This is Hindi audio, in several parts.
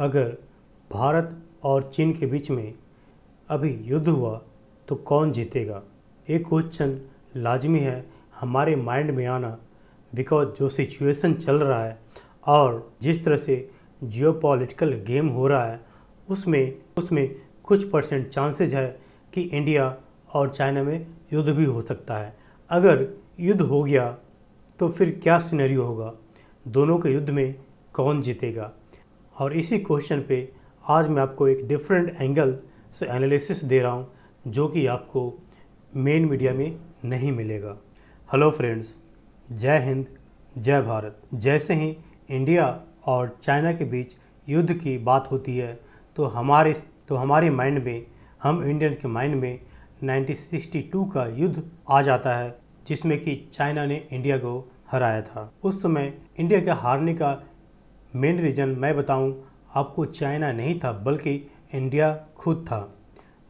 अगर भारत और चीन के बीच में अभी युद्ध हुआ तो कौन जीतेगा ये क्वेश्चन लाजमी है हमारे माइंड में आना बिकॉज जो सिचुएशन चल रहा है और जिस तरह से जियो गेम हो रहा है उसमें उसमें कुछ परसेंट चांसेज है कि इंडिया और चाइना में युद्ध भी हो सकता है अगर युद्ध हो गया तो फिर क्या सिनेरियो होगा दोनों के युद्ध में कौन जीतेगा और इसी क्वेश्चन पे आज मैं आपको एक डिफरेंट एंगल से एनालिसिस दे रहा हूँ जो कि आपको मेन मीडिया में नहीं मिलेगा हेलो फ्रेंड्स जय हिंद जय भारत जैसे ही इंडिया और चाइना के बीच युद्ध की बात होती है तो हमारे तो हमारे माइंड में हम इंडियंस के माइंड में 1962 का युद्ध आ जाता है जिसमें कि चाइना ने इंडिया को हराया था उस समय इंडिया के हारने का मेन रीज़न मैं बताऊं आपको चाइना नहीं था बल्कि इंडिया खुद था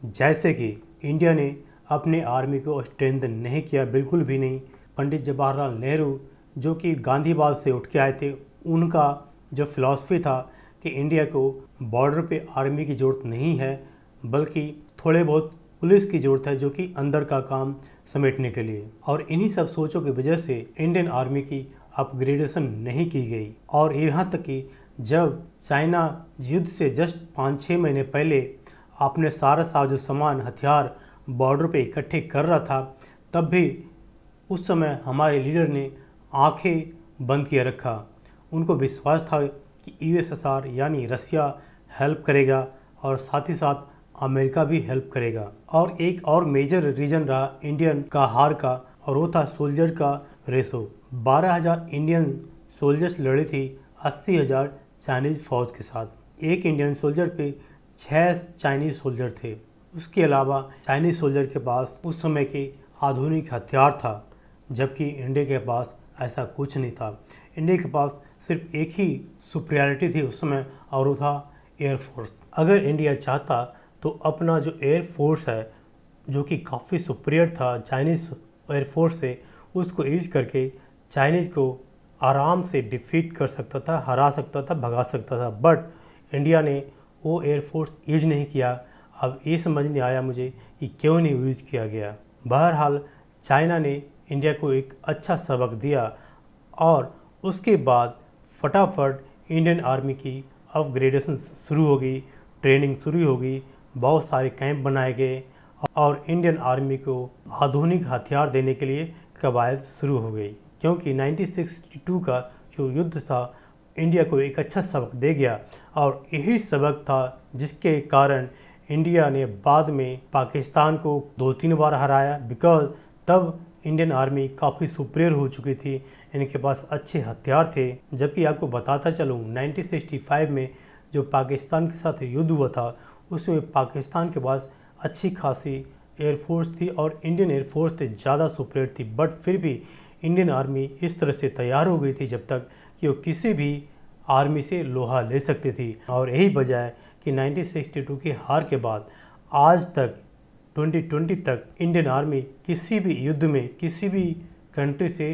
जैसे कि इंडिया ने अपने आर्मी को स्ट्रेंथ नहीं किया बिल्कुल भी नहीं पंडित जवाहरलाल नेहरू जो कि गांधीवाद से उठ के आए थे उनका जो फिलॉसफी था कि इंडिया को बॉर्डर पे आर्मी की ज़रूरत नहीं है बल्कि थोड़े बहुत पुलिस की ज़रूरत है जो कि अंदर का काम समेटने के लिए और इन्हीं सब सोचों की वजह से इंडियन आर्मी की अपग्रेडेशन नहीं की गई और यहाँ तक कि जब चाइना युद्ध से जस्ट पाँच छः महीने पहले अपने सारा साजो सामान हथियार बॉर्डर पे इकट्ठे कर रहा था तब भी उस समय हमारे लीडर ने आंखें बंद किए रखा उनको विश्वास था कि यूएसएसआर यानी रसिया हेल्प करेगा और साथ ही साथ अमेरिका भी हेल्प करेगा और एक और मेजर रीजन रहा इंडियन का हार का और वो था सोल्जर का रेसो बारह हज़ार इंडियन सोल्जर्स लड़े थे हज़ार चाइनीज़ फ़ौज के साथ एक इंडियन सोल्जर पे छः चाइनीज़ सोल्जर थे उसके अलावा चाइनीज़ सोल्जर के पास उस समय के आधुनिक हथियार था जबकि इंडिया के पास ऐसा कुछ नहीं था इंडिया के पास सिर्फ एक ही सुप्रियरिटी थी उस समय और वो था एयरफोर्स अगर इंडिया चाहता तो अपना जो एयरफोर्स है जो कि काफ़ी सुप्रियर था चाइनीज़ एयरफोर्स से उसको यूज करके चाइनीज़ को आराम से डिफीट कर सकता था हरा सकता था भगा सकता था बट इंडिया ने वो एयरफोर्स यूज नहीं किया अब ये समझ नहीं आया मुझे कि क्यों नहीं यूज किया गया बहरहाल चाइना ने इंडिया को एक अच्छा सबक दिया और उसके बाद फटाफट इंडियन आर्मी की अपग्रेडेशन शुरू हो गई ट्रेनिंग शुरू हो गई बहुत सारे कैंप बनाए गए और इंडियन आर्मी को आधुनिक हथियार देने के लिए कवायद शुरू हो गई क्योंकि 1962 का जो युद्ध था इंडिया को एक अच्छा सबक दे गया और यही सबक था जिसके कारण इंडिया ने बाद में पाकिस्तान को दो तीन बार हराया बिकॉज तब इंडियन आर्मी काफ़ी सुप्रियर हो चुकी थी इनके पास अच्छे हथियार थे जबकि आपको बताता चलूँ 1965 में जो पाकिस्तान के साथ युद्ध हुआ था उसमें पाकिस्तान के पास अच्छी खासी एयरफोर्स थी और इंडियन एयरफोर्स से ज़्यादा सुप्रियर थी बट फिर भी इंडियन आर्मी इस तरह से तैयार हो गई थी जब तक कि वो किसी भी आर्मी से लोहा ले सकती थी और यही वजह है कि 1962 की हार के बाद आज तक 2020 तक इंडियन आर्मी किसी भी युद्ध में किसी भी कंट्री से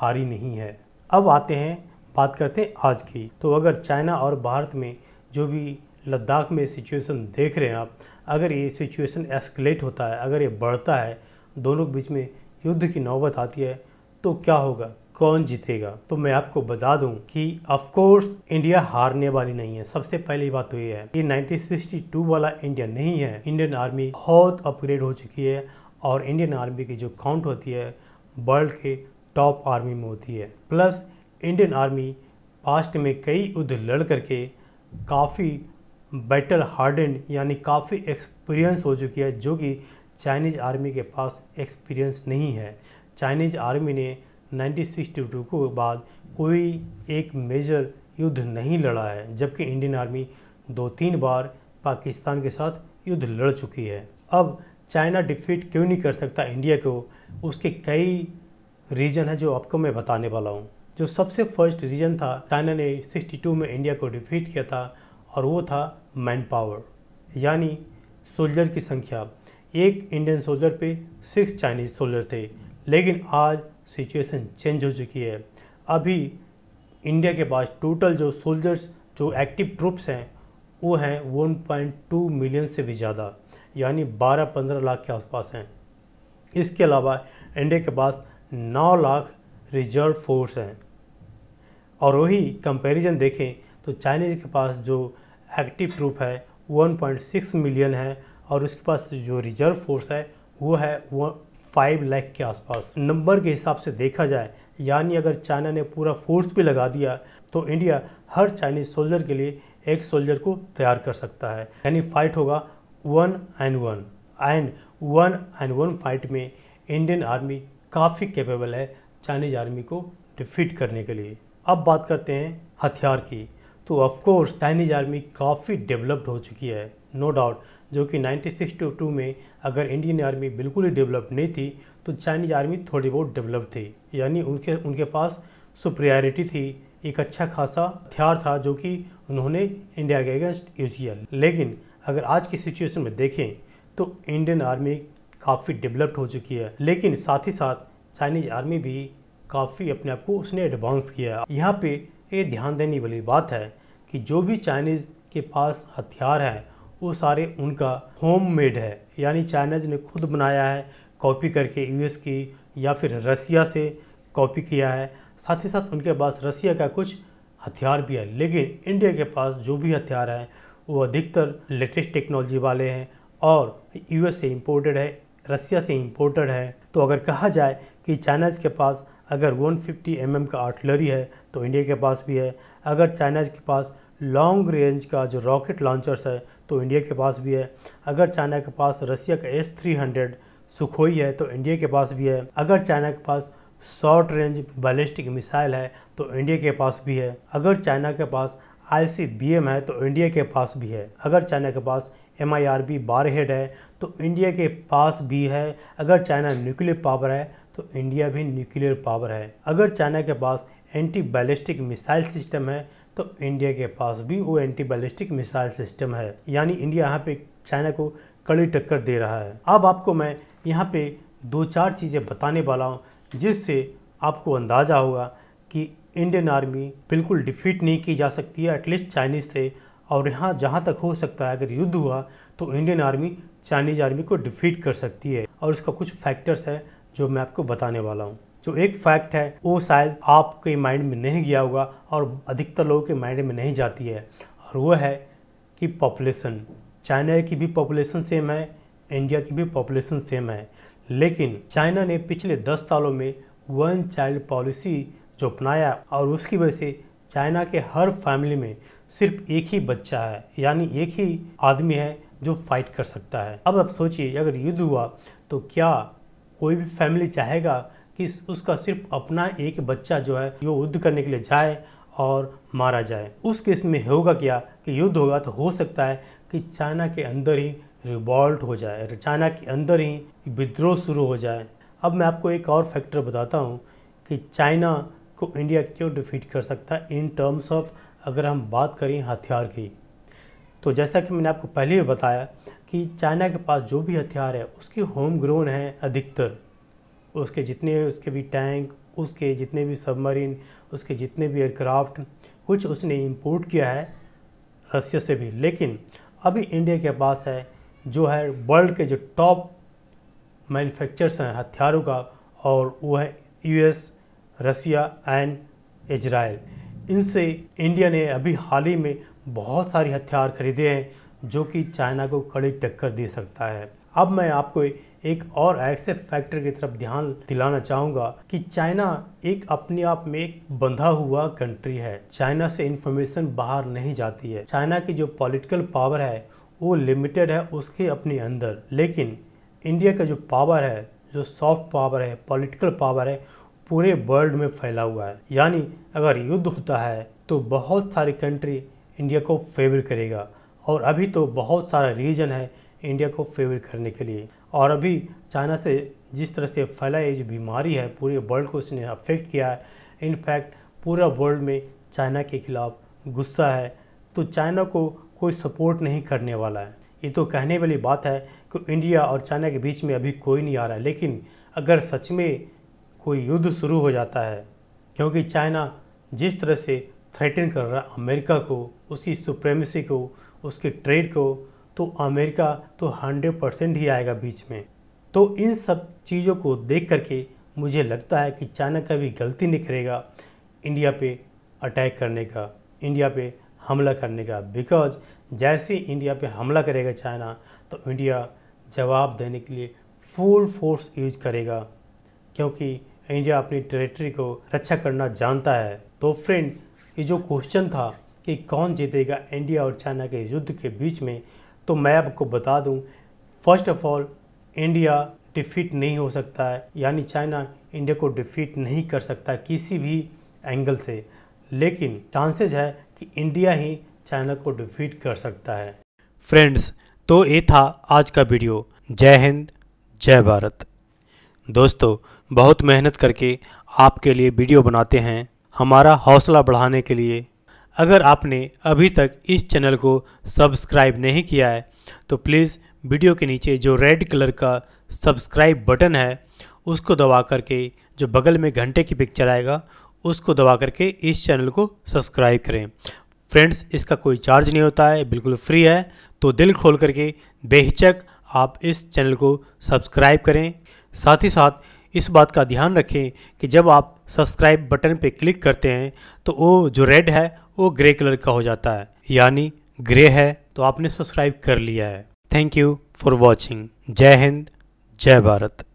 हारी नहीं है अब आते हैं बात करते हैं आज की तो अगर चाइना और भारत में जो भी लद्दाख में सिचुएशन देख रहे हैं आप अगर ये सिचुएशन एस्केलेट होता है अगर ये बढ़ता है दोनों के बीच में युद्ध की नौबत आती है तो क्या होगा कौन जीतेगा तो मैं आपको बता दूं कि ऑफ कोर्स इंडिया हारने वाली नहीं है सबसे पहली बात तो ये है कि 1962 वाला इंडिया नहीं है इंडियन आर्मी बहुत अपग्रेड हो चुकी है और इंडियन आर्मी की जो काउंट होती है वर्ल्ड के टॉप आर्मी में होती है प्लस इंडियन आर्मी पास्ट में कई युद्ध लड़ करके काफ़ी बैटल हार्डन यानी काफ़ी एक्सपीरियंस हो चुकी है जो कि चाइनीज़ आर्मी के पास एक्सपीरियंस नहीं है चाइनीज आर्मी ने 1962 के बाद कोई एक मेजर युद्ध नहीं लड़ा है जबकि इंडियन आर्मी दो तीन बार पाकिस्तान के साथ युद्ध लड़ चुकी है अब चाइना डिफीट क्यों नहीं कर सकता इंडिया को उसके कई रीजन है जो आपको मैं बताने वाला हूँ जो सबसे फर्स्ट रीजन था चाइना ने 62 में इंडिया को डिफीट किया था और वो था मैन पावर यानी सोल्जर की संख्या एक इंडियन सोल्जर पे सिक्स चाइनीज सोल्जर थे लेकिन आज सिचुएशन चेंज हो चुकी है अभी इंडिया के पास टोटल जो सोल्जर्स जो एक्टिव ट्रूप्स हैं वो हैं 1.2 मिलियन से भी ज़्यादा यानी 12-15 लाख के आसपास हैं इसके अलावा इंडिया के पास 9 लाख रिजर्व फोर्स हैं और वही कंपैरिजन देखें तो चाइनीज के पास जो एक्टिव ट्रूप है 1.6 मिलियन है और उसके पास जो रिजर्व फोर्स है वो है फाइव लैख के आसपास नंबर के हिसाब से देखा जाए यानी अगर चाइना ने पूरा फोर्स भी लगा दिया तो इंडिया हर चाइनीज सोल्जर के लिए एक सोल्जर को तैयार कर सकता है यानी फाइट होगा one and one and one and one fight में इंडियन आर्मी काफ़ी कैपेबल है चाइनीज आर्मी को डिफीट करने के लिए अब बात करते हैं हथियार की तो ऑफकोर्स चाइनीज आर्मी काफ़ी डेवलप्ड हो चुकी है नो no डाउट जो कि 1962 टू में अगर इंडियन आर्मी बिल्कुल ही डेवलप नहीं थी तो चाइनीज आर्मी थोड़ी बहुत डेवलप थी यानी उनके उनके पास सुप्रियरिटी थी एक अच्छा खासा हथियार था जो कि उन्होंने इंडिया के अगेंस्ट यूज किया लेकिन अगर आज की सिचुएशन में देखें तो इंडियन आर्मी काफ़ी डेवलप्ड हो चुकी है लेकिन साथ ही साथ चाइनीज आर्मी भी काफ़ी अपने आप को उसने एडवांस किया यहाँ पे ये ध्यान देने वाली बात है कि जो भी चाइनीज़ के पास हथियार है वो सारे उनका होम मेड है यानी चाइनाज ने खुद बनाया है कॉपी करके यूएस की या फिर रसिया से कॉपी किया है साथ ही साथ उनके पास रसिया का कुछ हथियार भी है लेकिन इंडिया के पास जो भी हथियार हैं वो अधिकतर लेटेस्ट टेक्नोलॉजी वाले हैं और यूएस से इम्पोर्टेड है रसिया से इम्पोर्टेड है तो अगर कहा जाए कि चाइनाज के पास अगर 150 एम mm का आर्टिलरी है तो इंडिया के पास भी है अगर चाइनाज के पास लॉन्ग रेंज का जो रॉकेट लॉन्चर्स है तो इंडिया के पास भी है अगर चाइना के पास रसिया का एस थ्री हंड्रेड सुखोई है तो इंडिया के पास भी है अगर चाइना के पास शॉर्ट रेंज बैलिस्टिक मिसाइल है तो इंडिया के पास भी है अगर चाइना के पास आई है तो इंडिया के पास भी है अगर चाइना के पास M I R B warhead है तो इंडिया के पास भी है अगर चाइना न्यूक्लियर पावर है तो इंडिया भी न्यूक्लियर पावर है अगर चाइना के पास एंटी बैलिस्टिक मिसाइल सिस्टम है तो इंडिया के पास भी वो एंटी बैलिस्टिक मिसाइल सिस्टम है यानी इंडिया यहाँ पे चाइना को कड़ी टक्कर दे रहा है अब आपको मैं यहाँ पे दो चार चीज़ें बताने वाला हूँ जिससे आपको अंदाज़ा होगा कि इंडियन आर्मी बिल्कुल डिफीट नहीं की जा सकती है एटलीस्ट चाइनीज़ से और यहाँ जहाँ तक हो सकता है अगर युद्ध हुआ तो इंडियन आर्मी चाइनीज़ आर्मी को डिफीट कर सकती है और इसका कुछ फैक्टर्स है जो मैं आपको बताने वाला हूँ जो एक फैक्ट है वो शायद आपके माइंड में नहीं गया होगा और अधिकतर लोगों के माइंड में नहीं जाती है और वो है कि पॉपुलेशन चाइना की भी पॉपुलेशन सेम है इंडिया की भी पॉपुलेशन सेम है लेकिन चाइना ने पिछले दस सालों में वन चाइल्ड पॉलिसी जो अपनाया और उसकी वजह से चाइना के हर फैमिली में सिर्फ एक ही बच्चा है यानी एक ही आदमी है जो फाइट कर सकता है अब आप सोचिए अगर युद्ध हुआ तो क्या कोई भी फैमिली चाहेगा कि उसका सिर्फ अपना एक बच्चा जो है वो युद्ध करने के लिए जाए और मारा जाए उस केस में होगा क्या कि युद्ध होगा तो हो सकता है कि चाइना के अंदर ही रिवॉल्ट हो जाए चाइना के अंदर ही विद्रोह शुरू हो जाए अब मैं आपको एक और फैक्टर बताता हूँ कि चाइना को इंडिया क्यों डिफीट कर सकता है इन टर्म्स ऑफ अगर हम बात करें हथियार की तो जैसा कि मैंने आपको पहले भी बताया कि चाइना के पास जो भी हथियार है उसकी होम ग्रोन है अधिकतर उसके जितने उसके भी टैंक उसके जितने भी सबमरीन उसके जितने भी एयरक्राफ्ट कुछ उसने इंपोर्ट किया है रसिया से भी लेकिन अभी इंडिया के पास है जो है वर्ल्ड के जो टॉप मैन्युफैक्चरर्स हैं हथियारों का और वो है यूएस रसिया एंड इजराइल इनसे इंडिया ने अभी हाल ही में बहुत सारे हथियार खरीदे हैं जो कि चाइना को कड़ी टक्कर दे सकता है अब मैं आपको एक और ऐसे फैक्टर की तरफ ध्यान दिलाना चाहूँगा कि चाइना एक अपने आप में एक बंधा हुआ कंट्री है चाइना से इंफॉर्मेशन बाहर नहीं जाती है चाइना की जो पॉलिटिकल पावर है वो लिमिटेड है उसके अपने अंदर लेकिन इंडिया का जो पावर है जो सॉफ्ट पावर है पॉलिटिकल पावर है पूरे वर्ल्ड में फैला हुआ है यानी अगर युद्ध होता है तो बहुत सारी कंट्री इंडिया को फेवर करेगा और अभी तो बहुत सारा रीजन है इंडिया को फेवर करने के लिए और अभी चाइना से जिस तरह से फैला ये जो बीमारी है पूरे वर्ल्ड को उसने अफेक्ट किया है इनफैक्ट पूरा वर्ल्ड में चाइना के खिलाफ गुस्सा है तो चाइना को कोई सपोर्ट नहीं करने वाला है ये तो कहने वाली बात है कि इंडिया और चाइना के बीच में अभी कोई नहीं आ रहा है लेकिन अगर सच में कोई युद्ध शुरू हो जाता है क्योंकि चाइना जिस तरह से थ्रेटन कर रहा है अमेरिका को उसकी सुप्रेमेसी को उसके ट्रेड को तो अमेरिका तो हंड्रेड परसेंट ही आएगा बीच में तो इन सब चीज़ों को देख करके मुझे लगता है कि चाइना कभी गलती नहीं करेगा इंडिया पे अटैक करने का इंडिया पे हमला करने का बिकॉज जैसे इंडिया पे हमला करेगा चाइना तो इंडिया जवाब देने के लिए फुल फोर्स यूज करेगा क्योंकि इंडिया अपनी टेरिटरी को रक्षा करना जानता है तो फ्रेंड ये जो क्वेश्चन था कि कौन जीतेगा इंडिया और चाइना के युद्ध के बीच में तो मैं आपको बता दूं first of all India defeat नहीं हो सकता है यानी चाइना इंडिया को डिफीट नहीं कर सकता किसी भी एंगल से लेकिन चांसेस है कि इंडिया ही चाइना को डिफीट कर सकता है फ्रेंड्स तो ये था आज का वीडियो जय हिंद जय भारत दोस्तों बहुत मेहनत करके आपके लिए वीडियो बनाते हैं हमारा हौसला बढ़ाने के लिए अगर आपने अभी तक इस चैनल को सब्सक्राइब नहीं किया है तो प्लीज़ वीडियो के नीचे जो रेड कलर का सब्सक्राइब बटन है उसको दबा करके जो बगल में घंटे की पिक्चर आएगा उसको दबा करके इस चैनल को सब्सक्राइब करें फ्रेंड्स इसका कोई चार्ज नहीं होता है बिल्कुल फ्री है तो दिल खोल करके बेहिचक आप इस चैनल को सब्सक्राइब करें साथ ही साथ इस बात का ध्यान रखें कि जब आप सब्सक्राइब बटन पर क्लिक करते हैं तो वो जो रेड है वो ग्रे कलर का हो जाता है यानी ग्रे है तो आपने सब्सक्राइब कर लिया है थैंक यू फॉर वॉचिंग जय हिंद जय भारत